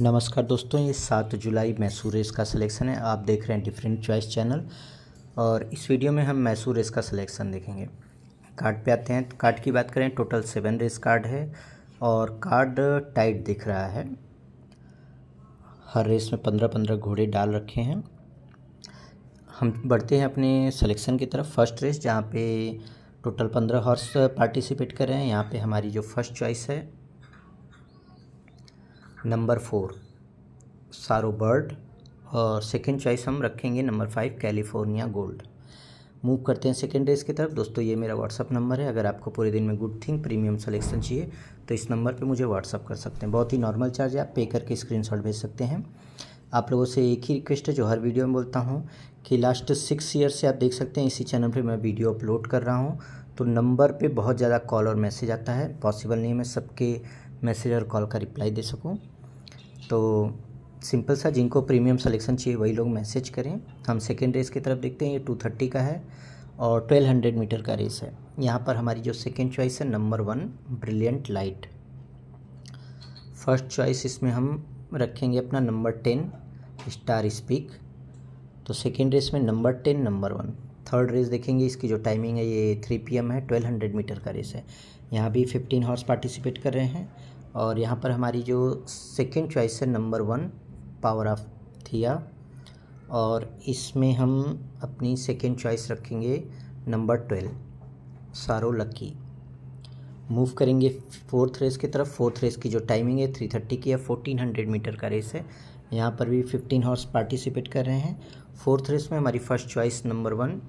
नमस्कार दोस्तों ये सात जुलाई मैसूर रेस का सिलेक्शन है आप देख रहे हैं डिफरेंट चॉइस चैनल और इस वीडियो में हम मैसूर रेस का सिलेक्शन देखेंगे कार्ड पे आते हैं कार्ड की बात करें टोटल सेवन रेस कार्ड है और कार्ड टाइट दिख रहा है हर रेस में पंद्रह पंद्रह घोड़े डाल रखे हैं हम बढ़ते हैं अपने सलेक्शन की तरफ फर्स्ट रेस जहाँ पे टोटल पंद्रह हॉर्स पार्टिसिपेट कर रहे हैं यहाँ पे हमारी जो फर्स्ट चॉइस है नंबर फोर सारो बर्ड और सेकेंड चॉइस हम रखेंगे number five California gold move करते हैं सेकेंड रेस की तरफ दोस्तों ये मेरा व्हाट्सअप नंबर है अगर आपको पूरे दिन में गुड थिंग प्रीमियम सलेक्शन चाहिए तो इस नंबर पे मुझे व्हाट्सअप कर सकते हैं बहुत ही नॉर्मल चार्ज है आप पे करके स्क्रीनशॉट भेज सकते हैं आप लोगों से एक ही रिक्वेस्ट है जो हर वीडियो में बोलता हूँ कि लास्ट सिक्स ईयर से आप देख सकते हैं इसी चैनल पर मैं वीडियो अपलोड कर रहा हूँ तो नंबर पर बहुत ज़्यादा कॉल और मैसेज आता है पॉसिबल नहीं है मैं सबके मैसेज और कॉल का रिप्लाई दे सकूँ तो सिंपल सा जिनको प्रीमियम सिलेक्शन चाहिए वही लोग मैसेज करें हम सेकेंड रेस की तरफ देखते हैं ये टू थर्टी का है और ट्वेल्व हंड्रेड मीटर का रेस है यहाँ पर हमारी जो सेकेंड चॉइस है number one brilliant light first choice इसमें हम रखेंगे अपना नंबर टेन स्टार स्पीक तो सेकेंड रेस में number ten number one third race देखेंगे इसकी जो टाइमिंग है ये थ्री पी एम है ट्वेल्व हंड्रेड मीटर का रेस है यहाँ भी फिफ्टीन हॉर्स पार्टिसिपेट कर रहे हैं और यहाँ पर हमारी जो सेकेंड चॉइस है number one power of Thea और इसमें हम अपनी सेकेंड चॉइस रखेंगे number twelve sorrow lucky move करेंगे फोर्थ रेस की तरफ फोर्थ रेस की जो टाइमिंग है थ्री थर्टी की या फोर्टीन हंड्रेड मीटर का रेस है यहाँ पर भी फिफ्टीन हॉर्स पार्टिसिपेट कर रहे हैं फोर्थ रेस में हमारी फर्स्ट चॉइस नंबर वन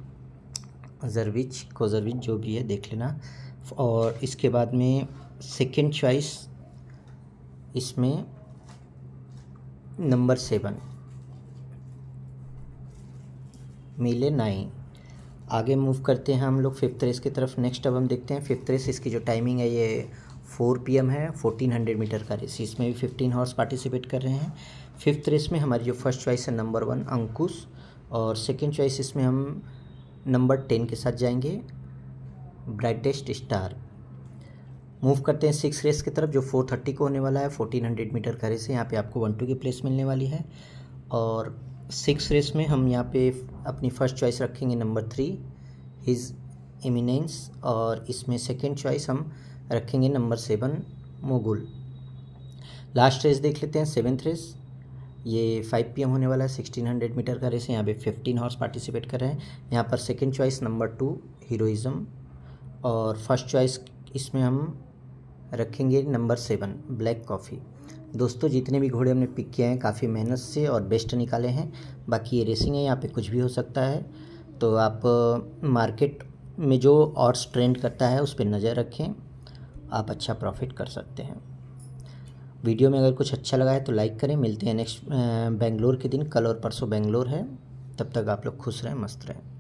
जरविच को जो भी है देख लेना और इसके बाद में सेकेंड चॉइस इसमें नंबर सेवन मिले नाइन आगे मूव करते हैं हम लोग फिफ्थ रेस की तरफ नेक्स्ट अब हम देखते हैं फिफ्थ रेस इसकी जो टाइमिंग है ये फोर पीएम है फोर्टीन हंड्रेड मीटर का रेस इसमें भी फिफ्टीन हॉर्स पार्टिसिपेट कर रहे हैं फिफ्थ रेस में हमारी जो फर्स्ट चॉइस है नंबर वन अंकुश और सेकेंड चॉइस इसमें हम नंबर टेन के साथ जाएंगे ब्राइटेस्ट स्टार मूव करते हैं सिक्स रेस की तरफ जो फोर थर्टी को होने वाला है फोर्टीन हंड्रेड मीटर का रेस है यहाँ पे आपको वन टू की प्लेस मिलने वाली है और सिक्स रेस में हम यहाँ पे अपनी फर्स्ट चॉइस रखेंगे नंबर थ्री हिज इमिनेंस और इसमें सेकेंड चॉइस हम रखेंगे number seven mogul last race देख लेते हैं सेवन्थ रेस ये 5 पीएम होने वाला है 1600 मीटर का रेस है यहाँ पे 15 हॉर्स पार्टिसिपेट कर रहे हैं यहाँ पर second choice number two heroism और फर्स्ट चॉइस इसमें हम रखेंगे नंबर सेवन ब्लैक कॉफ़ी दोस्तों जितने भी घोड़े हमने पिक किए हैं काफ़ी मेहनत से और बेस्ट निकाले हैं बाकी ये रेसिंग है यहाँ पे कुछ भी हो सकता है तो आप मार्केट में जो और ट्रेंड करता है उस पर नज़र रखें आप अच्छा प्रॉफिट कर सकते हैं वीडियो में अगर कुछ अच्छा लगा है तो लाइक करें मिलते हैं नेक्स्ट बेंगलोर के दिन कल और परसों बेंगलोर है तब तक आप लोग खुश रहें मस्त रहें